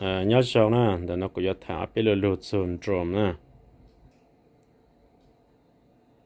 à nhớ sau nè để nó có thả bê lô lô sồn trộm nè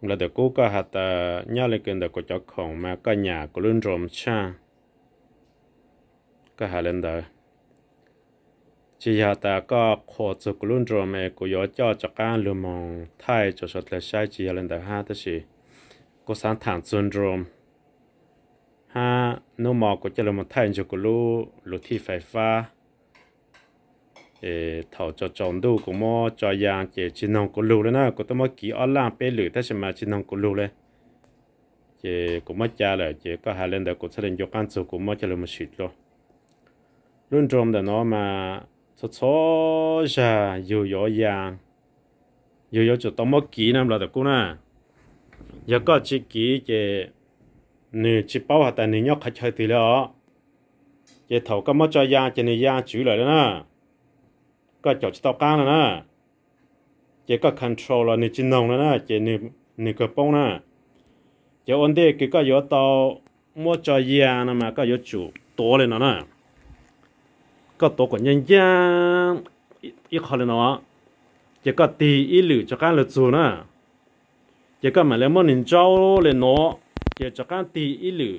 là để cố cả hạt ờ, nhớ lên cái để có cho không mà cả nhà có luôn trộm cha cả hạt lên đời chỉ hạt ta có khổ sự có luôn trộm mà có yếu cho cho cả lưu mong thay cho sốt là sai chỉ lên đời ha tức là có sáng thẳng sồn trộm ha nó mò của cho lưu mong thay cho của lưu lưu thi phải pha thảo cho chọn đồ của mò cho yang chỉ chỉ nông của lù đấy na của tôi mò kỹ ăn lang bé lử thế mà chỉ nông của lù đấy chỉ của mò cha là chỉ có hai lần đó của lên cho căn số của mò cho lù mà xịt luôn luôn trong đó nó mà cho cho ra yêu yêu yang yêu yêu cho tôi mò kỹ nam là được cô na giờ có chỉ kỹ chỉ nửa chỉ bao hạt tại nhóc khách chơi từ đó chỉ thầu có mò cho yang chỉ yang chữ lại đó na ก็จอดตอกางนะนะเจก็คอนโทรลนี่จินนงนะนะเจนี่นี่ก็ป้องนะเจอันเด็กก็ยอตอมัวจอยยานะมาก็ยอจูตัวเลยนะนะก็ตัวกว่ายังยังอีกคนเลยเนาะเจก็ตีอีหรือจะการเลยจูนะเจก็มาแล้วมันหนึ่งเจ้าเลยเนาะเจจะการตีอีหรือ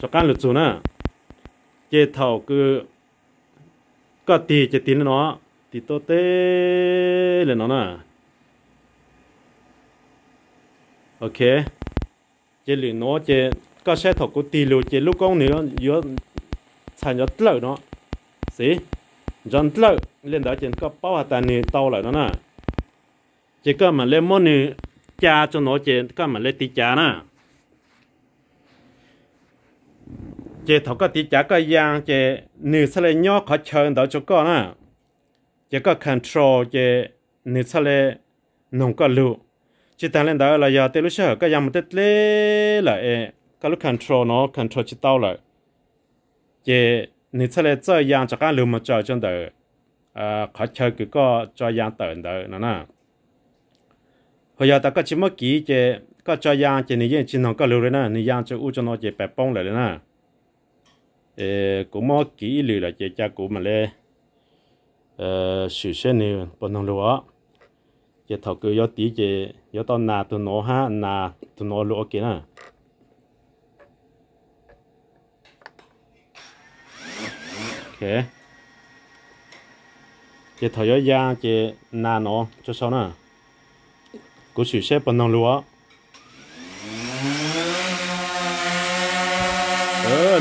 จะการเลยจูนะเจเท่าคือก็ตีจะตีนเนาะตีโตเต้เลยเนาะนะโอเคเจลือเนาะเจก็ใช้ถกกูตีลูเจลูกกองเนี่ยเยอะฉันจะเล่าเนาะสิจันเล่าเล่นดาวเจนก็เป้าหาตาเนี่ยเตาเลยเนาะนะเจก็มาเล่นมอนี่จ้าจนเนาะเจก็มาเล่นตีจ้านะ chị thọ có tia chả có yang chị nữ sẽ lên nhỏ khó chơi đó cho con à chị có control chị nữ sẽ lên nông có lụ chị ta lên đó là giờ tới lúc sợ có yang một tết lê là e có lúc control nó control chị tao lại chị nữ sẽ lên chơi yang cho các lụ mà cho trong đó à khó chơn cứ có cho yang tận đó nó nè hồi giờ ta có chỉ mất kỹ chị có cho yang chị nữ yên chỉ nông có lụ rồi nè nữ yang cho u cho nó chị bẹp bông lại rồi nè cũng mò kỹ lử là cha cũ mà lê ờ, xe này bọn nó lúa chế thầu cứ do tí chế do tao nà tụi nó ha nà tụi nó lúa kia nè thầu do da chế nà nó cho sao nè cũng sử xe bọn nông lúa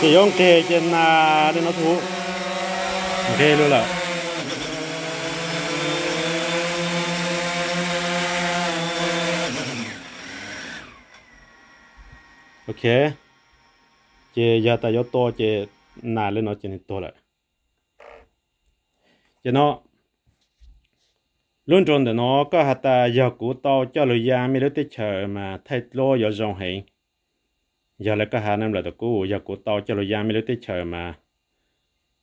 chỉ ông kề trên là để nó thú kề luôn là ok chị giờ ta giờ to chị nà lên nó chị to lại chị nó luôn tròn để nó có hạt ta à, giờ cũ to cho lời già mới được tới chờ mà thay lo giờ rồng hiện giờ lại có hà nam là tụi cú giờ cú to cho lo giam mới lấy tới chờ mà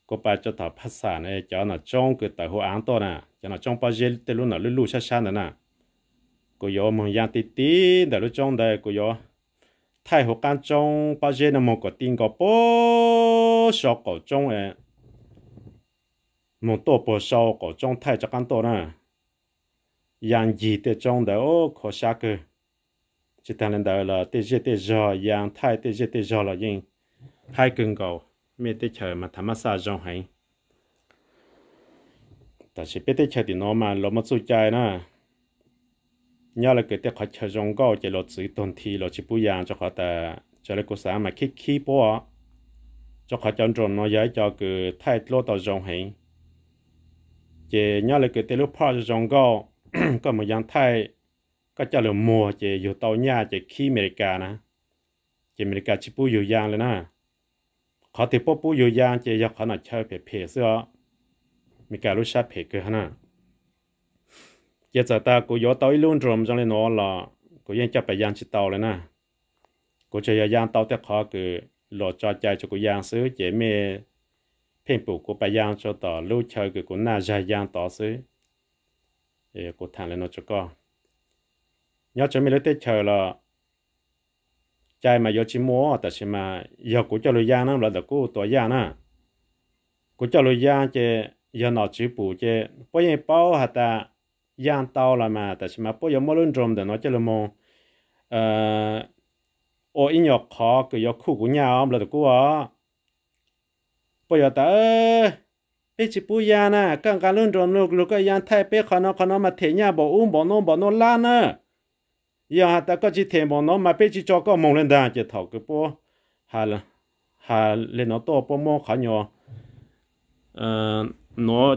cô ba cho thọ phát sản này cho nó trong cái tờ hồ án to nè cho nó trong bao giờ tới lúc nào lúc lúc xa xa nữa nè cô gió mong giang tí tí để lúc trong đây cô gió thay hồ can trong bao giờ nó mong có tin có bố sọ cổ trong ấy mong tổ bố sọ cổ trong thay cho can to nè giang gì tới trong đây ô khó xa cơ chỉ ta lên đời là tê giê tê giò yang thai tê giê tê giò là gì hai cưng cầu mẹ tê chờ mà thắm massage rong hay ta chỉ biết tê chờ thì nó mà lo mất suy chạy na nhớ là cái tế khó chờ rong cầu chỉ lo chỉ tôn thì lo chỉ bù yang cho họ ta cho là cô xã mà khi khí bỏ cho họ chọn trộn nó giải cho cái thai lo tao rong hay chỉ nhớ là cái tế lúc phá rong cầu có một yang thai ก็จะเหลือมัวเจอยู่เตาหญ้าเจขี้อเมริกานะเจอเมริกาชิปูอยู่ยางเลยนะขอติปปูอยู่ยางเจยกขนาดเช่าเพ่เสื้อมีการรู้ชาเพ่เกินนะเจจะตากูยอเตาอีลุ่นรวมจังเลยนอละกูยังจะไปยางชิเตาเลยนะกูจะยางเตาแต่ขอคือหลอดจอใจจะกูยางซื้อเจเมเพ่งปูกูไปยางจะต่อลู่เชยคือกูน่าจะยางต่อซื้อเออกูทานเลยนอจะก็ nhớ cho mình lấy tết chờ là chạy mà giờ chỉ mua tại sao mà giờ cũng cho lôi da nó là được cô tuổi da nè cũng cho lôi da chứ giờ nó chỉ bù chứ bây giờ bao hạt ta gian tao là mà tại sao mà bây giờ mua luôn trộm để nó cho là mua ờ ô ít nhọc khó cứ giờ khu của nhà là được cô à bây giờ ta bé chỉ bù da nè càng càng luôn trộm lúc lúc cái gian thay bé khó nó khó mà thế nhà bỏ uống bỏ nôn bỏ nôn lan nè giờ ta có chỉ thêm bọn nó mà bây chỉ cho có mong lên đàn chỉ thầu cái bộ hà là hà lên nó to bộ mong khó nhỏ ờ nó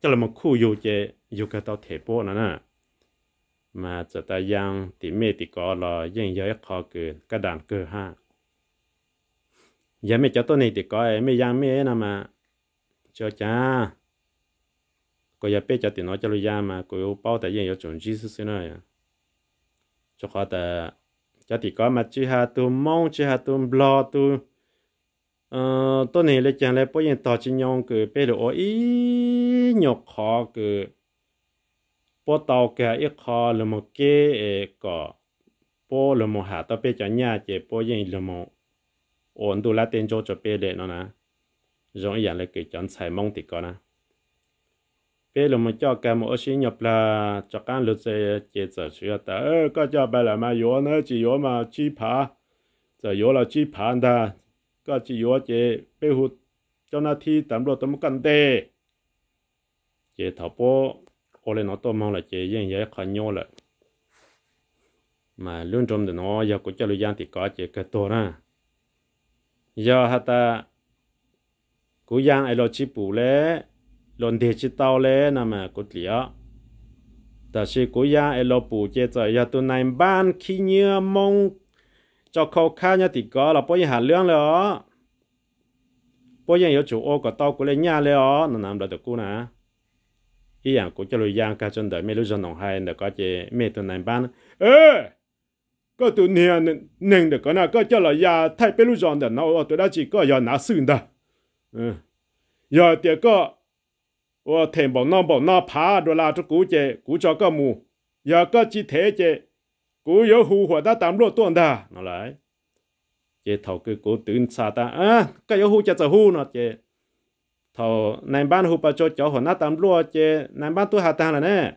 cho là một khu dù chế dù cái tao thể bộ nữa nè mà cho ta yang thì mê thì có là yang giới khó cứ cái đàn cứ ha giờ dạ mẹ cho tôi này thì có mẹ yang mẹ nè mà cho cha có giờ dạ cho thì nó cho lo mà có bao tại yang có chuẩn chỉ sư sư nữa cho khó ta cho thì có mà chỉ hà tu mong chỉ hà tu lo tu ờ tôi này lấy chẳng lấy bố yên tỏ chỉ nhong cứ bê đồ ý nhọc khó cứ bố tàu cả ít khó là một cái có bố là một hà tao bê cho nhà chỉ bố yên là một ổn tu lá tên cho cho bê để nó nè giống như là cái chọn xài mong thì có nè bé lúc mà cho cả một số nhập là cho cả lúc sẽ chế trở chứ ta có cho bây giờ mà yếu nữa chỉ yếu mà chỉ phá giờ yếu là chỉ phá ta có chỉ yếu chế bé hụt cho nó thi tạm đồ tấm cần tê chế thảo bố ô lên nó to mong là chế yên dễ khó nhô là, mà luôn trong đó nó giờ cũng cho lưu gian thì có chế cái to ra giờ hả ta cũng giang ai lo chi bù lẽ lần de chi tao le na mà cột lia ta sĩ cố ya elo bù chế cho ya tu này ban khi nhớ mong cho khâu khá nhất thì có là bố hà lương rồi bây giờ chủ ô có tao cũng lấy nhà rồi nó nằm được cô nè ý rằng cũng cho lời giang cả chân đời mấy lúc dân đồng hai được có chế mê tu này ban ê e! có tu nia nên nên được có nào có cho lời nhà thay bê lúc dân được nó tôi đã chỉ có giờ nã sừng đó ừ giờ tiếc có 我田宝那宝那爬多拉着古姐古找个母，有个只铁姐，古有胡火的当落断的，那来，姐头个古短沙的啊，个有胡就就胡那姐，头南班胡把做叫火那当落姐，南班都下单了呢，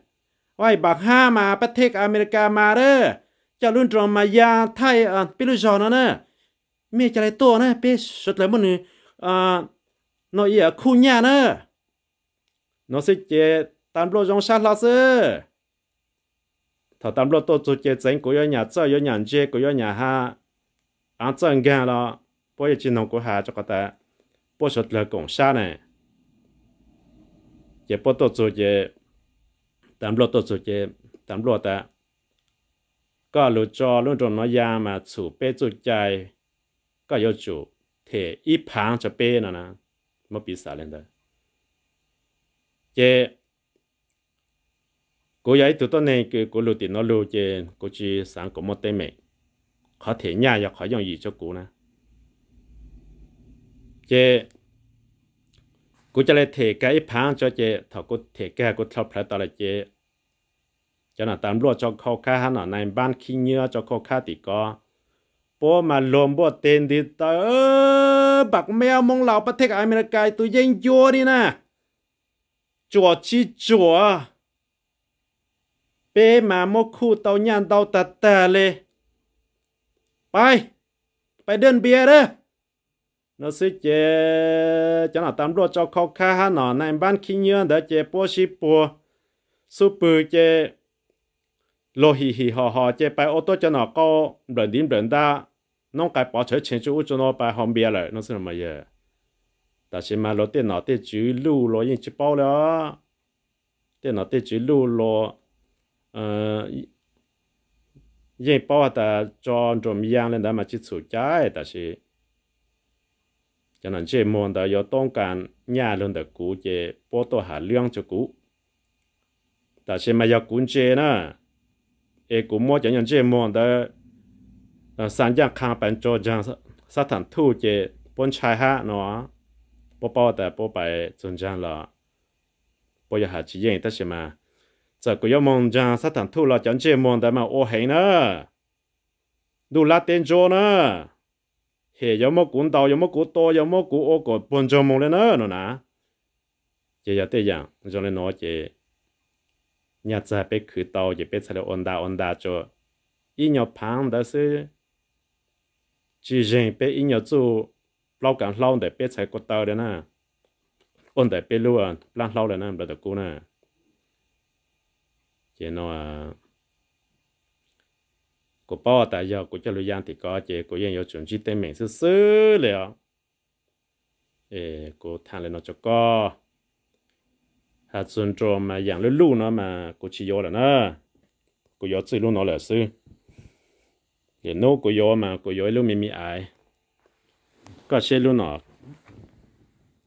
喂，白哈嘛，不贴阿美加嘛的，叫轮转嘛呀，太啊，比如说呢，咩叫来多呢，别说来么呢，啊，那也苦伢呢。nó sẽ chế tam lô rong sát lá sư thọ tam lô tổ chức chế chính của nhà cho yêu nhà chế của nhà ha ăn chân gan lo bây giờ chỉ nông của hà cho cái ta bây giờ là công sát này chế bắt tổ chức chế tam lô tổ chức chế tam lô ta có lựa chọn lựa chọn nó ra mà chủ bê chủ chạy có yêu chủ thì ít hàng cho bê nữa nè mới bị sao lên đây chế cô ấy từ tôi này cái cô lụt tiền nó lụt chế cô chỉ sáng có một tên mẹ khó thể nhà và khó dùng gì cho cô nè chế cô cho lại thể cái phán cho chế thọ cô thể cái cô thọ phải tao lại chế cho nó tạm lo cho khó khăn hắn ở này ban khí nhớ cho khó khăn thì có bố mà lồm bố tên thì ta bạc mèo mong lão bắt thích cái tôi dành chua đi nè chùa chi chùa bé mà mô khu tàu nhàn tàu tà tà lê bay bay đơn bia đó nó sẽ chế cho nó tạm đua cho khó khá ha nó này ban khi nhớ đã chế bố xí bố sư bư chế lô hì hì hò hò chế bay ô tô cho nó có rần đím rần ta nó cái bỏ chở chén chú cho nó bay hòm bia lại nó sẽ làm gì 但是嘛，罗电脑得主路罗用去包了，电脑得主路罗，呃，用包的装着米样了，那么去出家，但是，可能这么的要当干伢人的古也包到下两只古，但是嘛要管这呢，哎，古么讲讲这么的，呃，三样看板做讲，啥啥糖土这本菜哈喏。波波的波白中间了，波要下去演得什么？这个要梦见沙滩吐了，讲这梦的嘛，我黑呢，路拉点着呢，嘿，有么滚到，有么滚多，有么滚我个半着梦了呢，侬呐，也要这样，让人拿这，伢子还别去到，也别出来 onda onda 着，一鸟旁的是，只人别一鸟做。lâu càng lâu để biết chạy có tàu đấy nè ôn để biết luôn plan lâu đấy nè bây giờ cô nè chỉ nó cô bỏ tại giờ cô chơi lưu gian thì có chị cô yên yêu chuẩn chỉ tên mình sư sư liệu ê cô thằng lên nó cho co hạt xuân trò mà dạng lưu lưu nó mà cô chỉ vô là nè cô vô chỉ lưu nó là sư thì nó cô vô mà cô vô lưu mi mi ai ก็เชลูนอ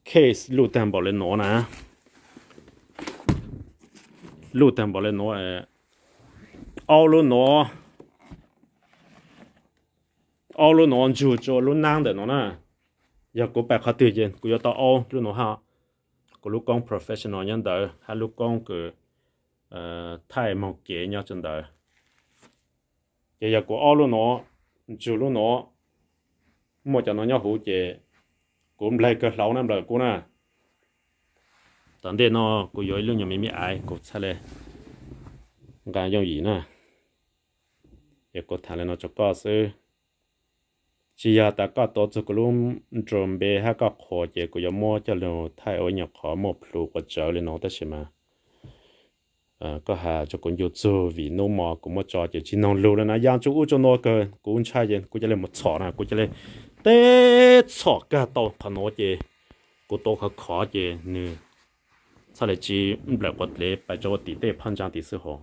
เคสลูตันบอกเลยโนนะลูตันบอกเลยโนเออเอาลูโนเอาลูโนจูจูลูนางเดนนะอยากกูไปขัดตีเย็นกูอยากต่อเอาลูโนฮะกูลูกกอง professional ยันเดอร์ฮะลูกกองกูเอ่อไทยมองเก๋ยเนี่ยจังเดอร์อยากกูเอาลูโนจูลูโน mua cho nó nhóc hũ chè cũng lấy cái lâu nam rồi cũng nè tận đây nó cũng dối luôn nhà mình mới ai cũng xa lệ gà dùng gì nè để có thằng nó cho có sự chỉ là ta có tổ chức luôn chuẩn bị ha có khó chè cũng giống mua cho nó thay ở nhà khó một lù của cháu lên nó tới xem mà có hà cho con yêu chú vì nó mà cũng mà cho chỉ chỉ nông lưu là nó giang chú cho nó cơ cũng sai vậy cũng chỉ là một sọ nè cũng chỉ là เตชอกกะตอพโนเจ กูโตขขอเจนสซาเลจีอุบกวดเลไปจวตีเตพันจังติสหอ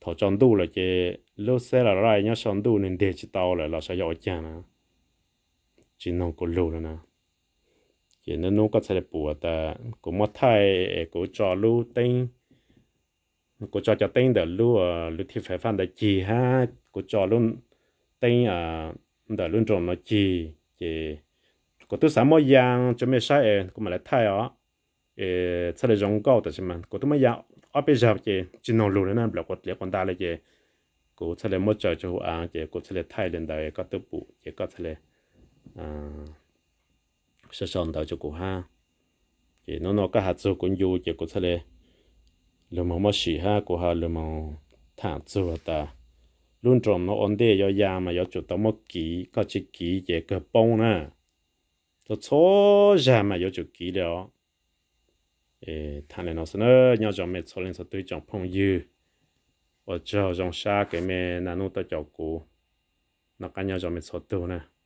ถอจอนดูเลยเจลเซละไรเนี่ยจอนดูนึงเดจิตาวเลยเราใช้ยอจานะจีนองกูรู้แล้วนะ เจนนู้ก็ใช้ปวดแต่กูมาไทยกูจอรู้ติงกูจอจะติงเดือดรู้อ่ะรู้ที่ไฟฟ้าได้จีฮะกูจอรู้ติงอ่ะ đã luôn trồng nó chỉ chỉ có tôi sáng mới giang cho mấy sai em cũng mà lại thay ó ờ sao lại giống câu tại sao mà có tôi mấy giang ở bây giờ chỉ chỉ nông lúa nên là có lấy con ta là chỉ có sao lại mỗi trời cho họ ăn chỉ có sao lại thay lên đời có tôi bù chỉ có sao lại à sẽ xong đời cho cô ha chỉ nó nó cái hạt sâu cũng vô chỉ có sao lại lùm mỏ xì ha cô ha lùm mỏ thẳng dưa ta luôn trộm nó ổn định, rồi ya mà rồi chủ tao mất kỹ có chỉ kỹ về cơ bông nè cho số ra mà rồi chủ kỹ đó ê thằng này nó xin ơi nhau chồng mẹ số lên sẽ tôi chồng phong dư ở chỗ chồng xa cái mẹ nanu tao chồng cũ nó cái nhau chồng mẹ số tôi nè